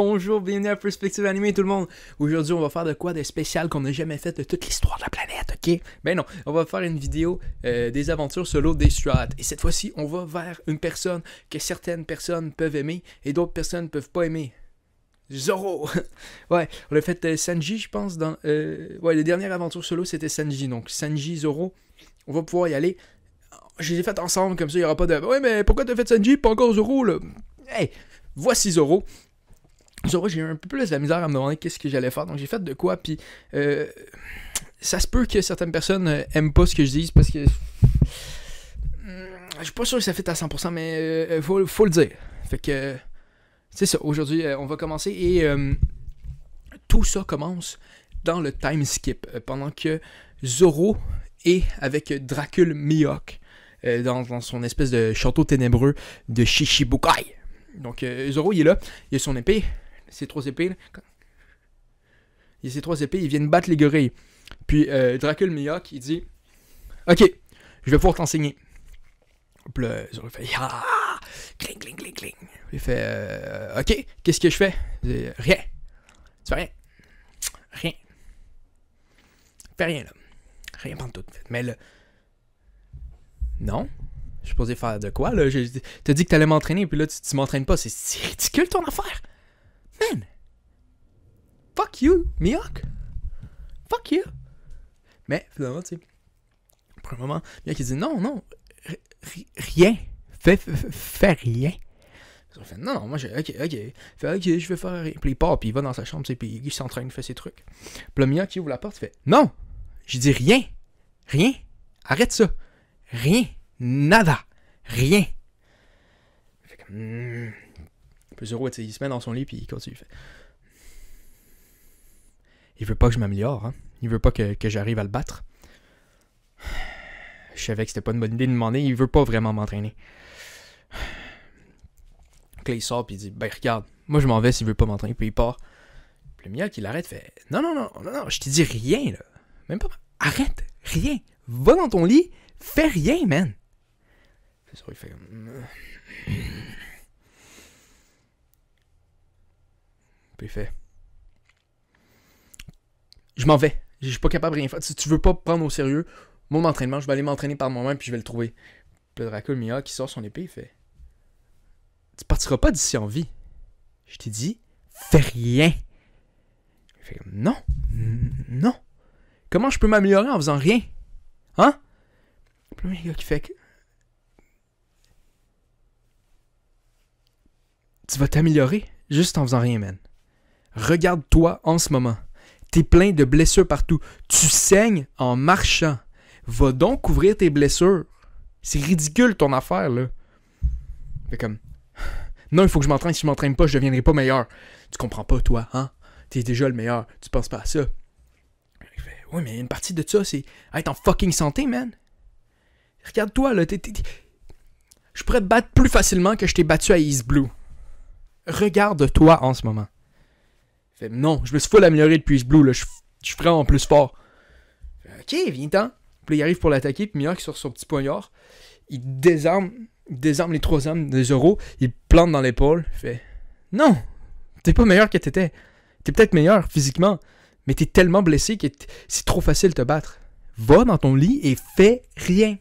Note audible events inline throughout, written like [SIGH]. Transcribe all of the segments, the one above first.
Bonjour, bienvenue à Perspective Animée tout le monde. Aujourd'hui, on va faire de quoi de spécial qu'on n'a jamais fait de toute l'histoire de la planète, ok? Ben non, on va faire une vidéo euh, des aventures solo des strats. Et cette fois-ci, on va vers une personne que certaines personnes peuvent aimer et d'autres personnes ne peuvent pas aimer. Zoro! [LAUGHS] ouais, on l'a fait euh, Sanji, je pense, dans... Euh, ouais, les dernières aventures solo, c'était Sanji. Donc, Sanji, Zoro, on va pouvoir y aller. Je les ai faites ensemble, comme ça, il n'y aura pas de... Ouais, mais pourquoi t'as fait Sanji, pas encore Zoro, là? Hey! Voici Zoro. Zoro j'ai eu un peu plus de la misère à me demander qu'est-ce que j'allais faire. Donc j'ai fait de quoi, puis euh, ça se peut que certaines personnes euh, aiment pas ce que je dis parce que. Je suis pas sûr que ça fait à 100%, mais euh, euh faut, le dire. Fait que. C'est ça, aujourd'hui, on va commencer et tout ça commence dans le time skip. pendant que Zoro est avec Dracul Miyok dans, son espèce de château ténébreux de Shishibukai. Donc Zoro, il est là, il a son épée, ces trois épées, a ces trois épées, ils viennent battre les gorilles. Puis euh, Dracul il dit Ok, je vais pouvoir t'enseigner. Puis là, fait ah! Cling, cling, cling, cling. Il fait euh, Ok, qu'est-ce que je fais Rien. Tu fais rien. Rien. Fais rien, là. Rien pendant tout. Mais là. Non. Je suis posé faire de quoi, là je t'ai dit que t'allais m'entraîner, puis là, tu, tu m'entraînes pas. C'est ridicule ton affaire fuck you, Mihawk. Fuck you. Mais finalement, tu sais, pour un moment, Mihawk il dit non, non, rien. Fais, fais, rien. Ils fait non, non, moi, j'ai, ok, ok. Fais ok, je vais faire rien. Puis il part, puis il va dans sa chambre, tu puis il s'entraîne, il fait ses trucs. Puis le Mihawk il ouvre la porte, il fait non. J'ai dit rien. Rien. Arrête ça. Rien. Nada. Rien. Il Fait comme. tu sais, il se met dans son lit, puis il continue. Il fait il veut pas que je m'améliore, hein? il veut pas que, j'arrive à le battre. Je savais que c'était pas une bonne idée de demander, il veut pas vraiment m'entraîner. Donc il sort puis il dit Ben regarde, moi je m'en vais s'il veut pas m'entraîner, puis il part. le mia qui l'arrête fait Non, non, non, non, non, je te dis rien là. Même pas. Arrête, rien. Va dans ton lit, fais rien, man. fait [CLEARS THROAT] Puis il fait je m'en vais. Je suis pas capable de rien faire. Si tu veux pas prendre au sérieux mon entraînement, je vais aller m'entraîner par moi-même puis je vais le trouver. Puis le Dracul Mia qui sort son épée, il fait Tu partiras pas d'ici en vie. Je t'ai dit, fais rien. Il fait Non, non. Comment je peux m'améliorer en faisant rien Hein le gars qui fait que. Tu vas t'améliorer juste en faisant rien, man. Regarde-toi en ce moment. T'es plein de blessures partout. Tu saignes en marchant. Va donc couvrir tes blessures. C'est ridicule ton affaire, là. Fait comme. Non, il faut que je m'entraîne. Si je m'entraîne pas, je deviendrai pas meilleur. Tu comprends pas, toi, hein? T'es déjà le meilleur. Tu penses pas à ça. oui, mais une partie de ça, c'est être en fucking santé, man. Regarde-toi, là. Je pourrais te battre plus facilement que je t'ai battu à East Blue. Regarde-toi en ce moment. Fait, non, je me suis full amélioré depuis Blue, là. Je, suis vraiment plus fort. ok, viens-t'en. Puis il arrive pour l'attaquer, puis que sur son petit poignard. Il désarme, désarme les trois armes des euros. Il plante dans l'épaule. Fait, non, t'es pas meilleur que t'étais. T'es peut-être meilleur physiquement, mais t'es tellement blessé que c'est trop facile de te battre. Va dans ton lit et fais rien.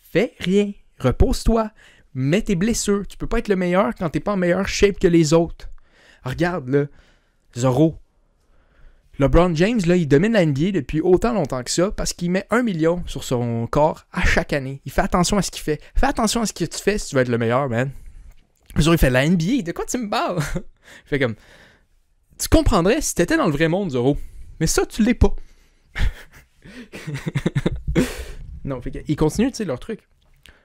Fais rien. Repose-toi. Mets tes blessures. Tu peux pas être le meilleur quand t'es pas en meilleure shape que les autres. Regarde, là, Zoro. LeBron James, là, il domine la NBA depuis autant longtemps que ça parce qu'il met un million sur son corps à chaque année. Il fait attention à ce qu'il fait. Fais attention à ce que tu fais si tu veux être le meilleur, man. Zoro, il fait la NBA, de quoi tu me parles? [LAUGHS] il fait comme. Tu comprendrais si t'étais dans le vrai monde, Zoro. Mais ça, tu l'es pas. [LAUGHS] non, fait continue continue, tu sais, leur truc.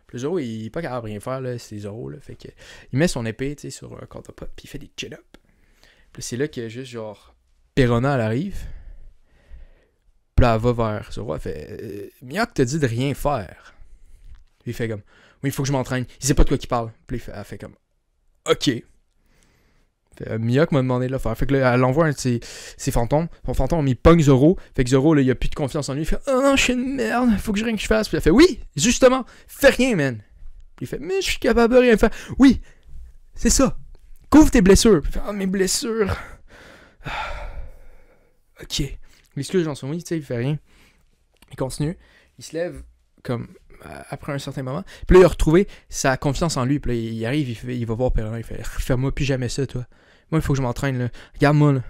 Plus Zoro, il n'est pas capable de rien faire, là, c'est Zoro, Fait que, il met son épée, tu sais, sur un contre-pop, puis il fait des chin-ups c'est là qu'il y a juste genre Perona elle arrive. Puis là, elle va vers ce roi. fait euh, Mioc te dit de rien faire. Puis il fait comme Oui, il faut que je m'entraîne. Il sait pas de quoi il parle. Puis il fait, elle fait comme OK. Fait, euh, Mioc m'a demandé de le faire. Fait que là, elle envoie un de ses, fantômes. Son fantôme, il pogne Zoro. Fait que Zoro, là, il a plus de confiance en lui. Il fait Oh ah, non, je suis une merde. Faut que je rien que je fasse. Puis elle fait Oui, justement, fais rien, man. Puis il fait Mais je suis capable de rien faire. Oui, c'est ça. Couvre tes blessures. Ah, mes blessures. Ah. Ok. Excuse, j'en souris, tu sais, il fait rien. Il continue. Il se lève comme euh, après un certain moment. Puis là, il a retrouvé sa confiance en lui. Puis là, il arrive, il, fait, il va voir Père. Il fait Fais-moi plus jamais ça, toi. Moi, il faut que je m'entraîne, là. Regarde-moi, là.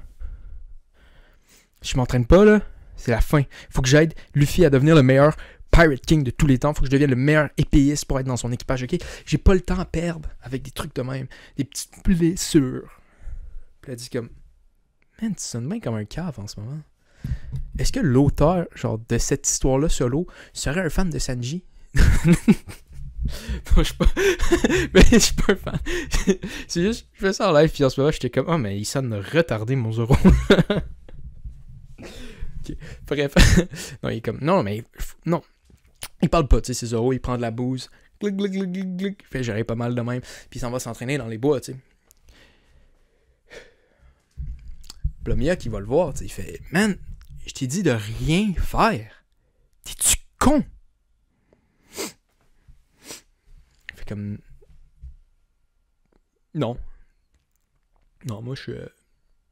Je m'entraîne pas, là. C'est la fin. Il faut que j'aide Luffy à devenir le meilleur Pirate King de tous les temps. Faut que je devienne le meilleur épéiste pour être dans son équipage, ok? J'ai pas le temps à perdre avec des trucs de même, des petites blessures. Puis elle dit comme, man, tu sonnes bien comme un cave en ce moment. Est-ce que l'auteur, genre, de cette histoire-là solo, serait un fan de Sanji? [LAUGHS] non, je suis pas. [LAUGHS] mais je suis pas un fan. [LAUGHS] C'est juste, je fais ça en live, puis en ce moment, j'étais comme, oh, mais il sonne retardé, mon Zoro. Bref. non, il est comme, non, mais. Non, il parle pas, tu sais, c'est Zoro, il prend de la bouse. Glic, Fait gérer pas mal de même. Puis il s'en va s'entraîner dans les bois, tu sais. Blomia qui va le voir, tu sais, il fait Man, je t'ai dit de rien faire. T'es-tu con? Il Fait comme. Non. Non, moi je suis euh,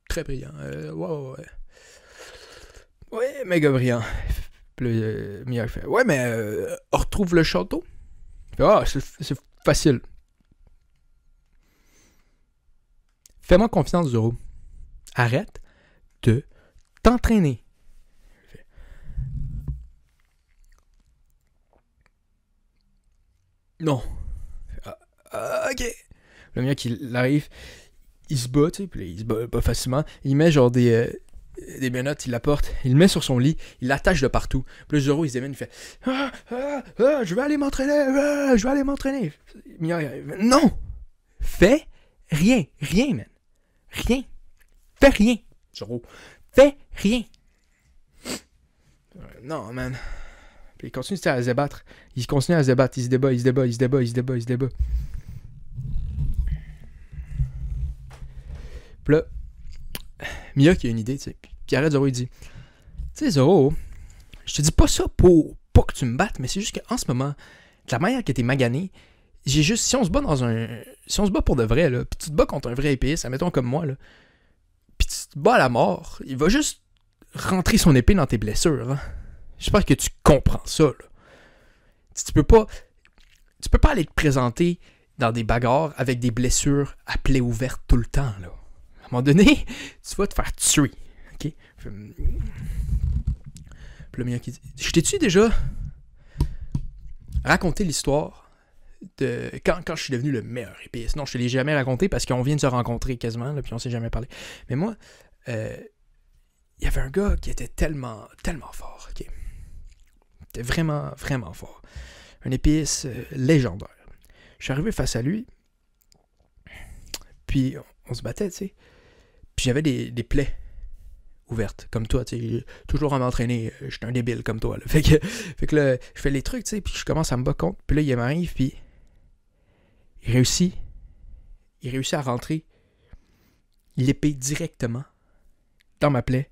très brillant. Euh, ouais, ouais, ouais. Ouais, méga brillant. Euh, le mieux fait Ouais, mais euh, on retrouve le château. Ah, c'est facile. Fais-moi confiance, Zoro. Arrête de t'entraîner. Non. Ah, ah, ok. Le mec, il arrive, il se bat, il se bat pas facilement. Il met genre des, euh, des menottes, il la porte, il met sur son lit, il l'attache de partout. Plus Zoro, il se démène, il fait ah, ah, ah, Je vais aller m'entraîner, ah, je vais aller m'entraîner. Non Fais rien, rien, man. Rien. Fais rien, Zoro. Fais rien. Euh, non, man. Puis il continue à se débattre. Il continue à se débattre, il se débat, il se débat, il se débat, il se débat, il se débat. Puis Mia qui a une idée, tu sais. Puis arrête il dit Tu sais, Zoro, je te dis pas ça pour pas que tu me battes, mais c'est juste qu'en ce moment, de la manière que t'es magané, j'ai juste. Si on se bat dans un. Si on se bat pour de vrai, là, puis tu te bats contre un vrai épée, ça mettons comme moi, là, puis tu te bats à la mort, il va juste rentrer son épée dans tes blessures. Hein. J'espère que tu comprends ça, là. Tu, peux pas. Tu peux pas aller te présenter dans des bagarres avec des blessures à plaie ouverte tout le temps, là. À un moment donné, tu vas te faire tuer. OK? Hum, le mien qui Je t'ai-tu déjà raconté l'histoire de quand, je suis devenu le meilleur épice? Non, je te l'ai jamais raconté parce qu'on vient de se rencontrer quasiment, là, puis on s'est jamais parlé. Mais moi, euh, il y avait un gars qui était tellement, tellement fort. OK? Il était vraiment, vraiment fort. Un épice euh, légendaire. Je suis arrivé face à lui, puis on se battait, tu sais. Puis j'avais des, plaies ouvertes, comme toi, tu sais, toujours à m'entraîner, j'étais un débile comme toi, Fait que, [LAUGHS] fait que là, je fais les trucs, tu sais, puis je commence à me battre contre, puis là, il m'arrive, puis il réussit, il réussit à rentrer l'épée directement dans ma plaie,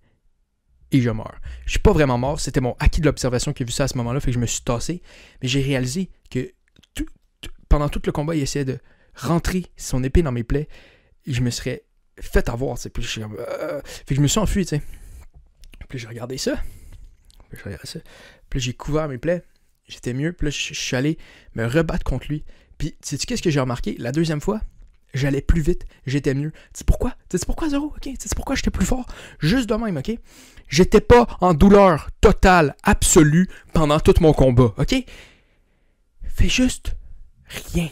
et je meurs. Je suis pas vraiment mort, c'était mon acquis de l'observation qui a vu ça à ce moment-là, fait que je me suis tassé, mais j'ai réalisé que pendant tout le combat, il essayait de rentrer son épée dans mes plaies, et je me serais fait avoir, c'est plus euh, fait que je me suis enfui, tu sais. Puis j'ai regardé ça. Puis j'ai regardé ça. Puis j'ai couvert mes plaies. J'étais mieux. Puis là, je, suis allé me rebattre contre lui. Puis, sais tu qu'est-ce que j'ai remarqué? La deuxième fois, j'allais plus vite, j'étais mieux. Tu sais pourquoi? Tu sais pourquoi, Zoro? OK? Tu sais pourquoi j'étais plus fort? Juste de même, OK? J'étais pas en douleur totale, absolue pendant tout mon combat, OK? Fais juste rien.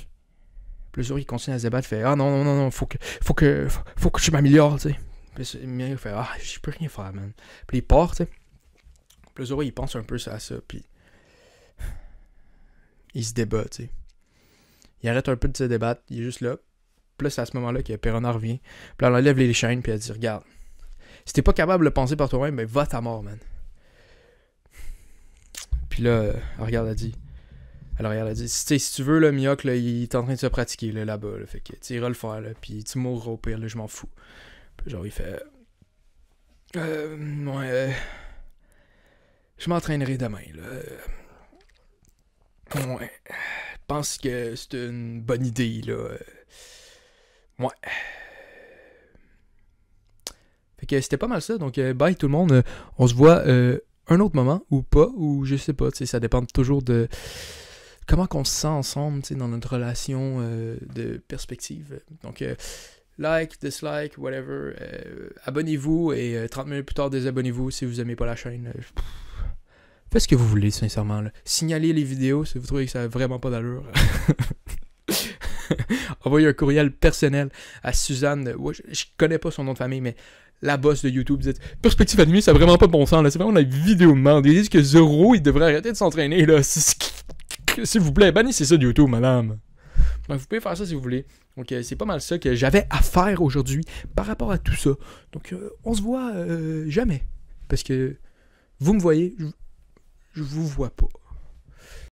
Puis le il continue à se débattre, fait Ah non, non, non, non, faut que, faut que, faut, que je m'améliore, tu sais. Puis il fait Ah, je peux rien faire, man. Puis il part, tu sais. Puis le il pense un peu à ça, puis il se débat, tu sais. Il arrête un peu de se débattre, il est juste là. Puis c'est à ce moment-là que Perona revient. Puis elle enlève les chaînes, puis elle dit Regarde, si t'es pas capable de penser par toi-même, ben va ta mort, man. Puis là, elle regarde, elle dit alors, elle a dit si, tu veux, le Mioc, là, il est en train de se pratiquer là-bas. Là, fait que tu iras le faire, puis tu mourras au pire, là, je m'en fous. genre, il fait euh, ouais, je m'entraînerai demain, là. Ouais, je pense que c'est une bonne idée, là. Ouais. Fait que c'était pas mal ça. Donc, euh, bye tout le monde. Euh, on se voit euh, un autre moment ou pas, ou je sais pas. Ça dépend toujours de, comment qu'on se sent ensemble dans notre relation euh, de perspective. Donc, euh, like, dislike, whatever. Euh, abonnez-vous et 30 minutes plus tard, désabonnez-vous si vous aimez pas la chaîne. faites ce que vous voulez, sincèrement. Signalez les vidéos si vous trouvez que ça n'a vraiment pas d'allure. [LAUGHS] Envoyez un courriel personnel à Suzanne. je, connais pas son nom de famille, mais la boss de YouTube. dit perspective perspective animée, ça n'a vraiment pas bon sens. C'est vraiment la vidéo de Ils disent que Zoro, il devrait arrêter de s'entraîner. Là. [LAUGHS] [LAUGHS] S'il vous plaît, bannissez ça du tout madame. vous pouvez faire ça si vous voulez. Donc, euh, c'est pas mal ça que j'avais à faire aujourd'hui par rapport à tout ça. Donc, euh, on se voit euh, jamais. Parce que vous me voyez, je vous vois pas.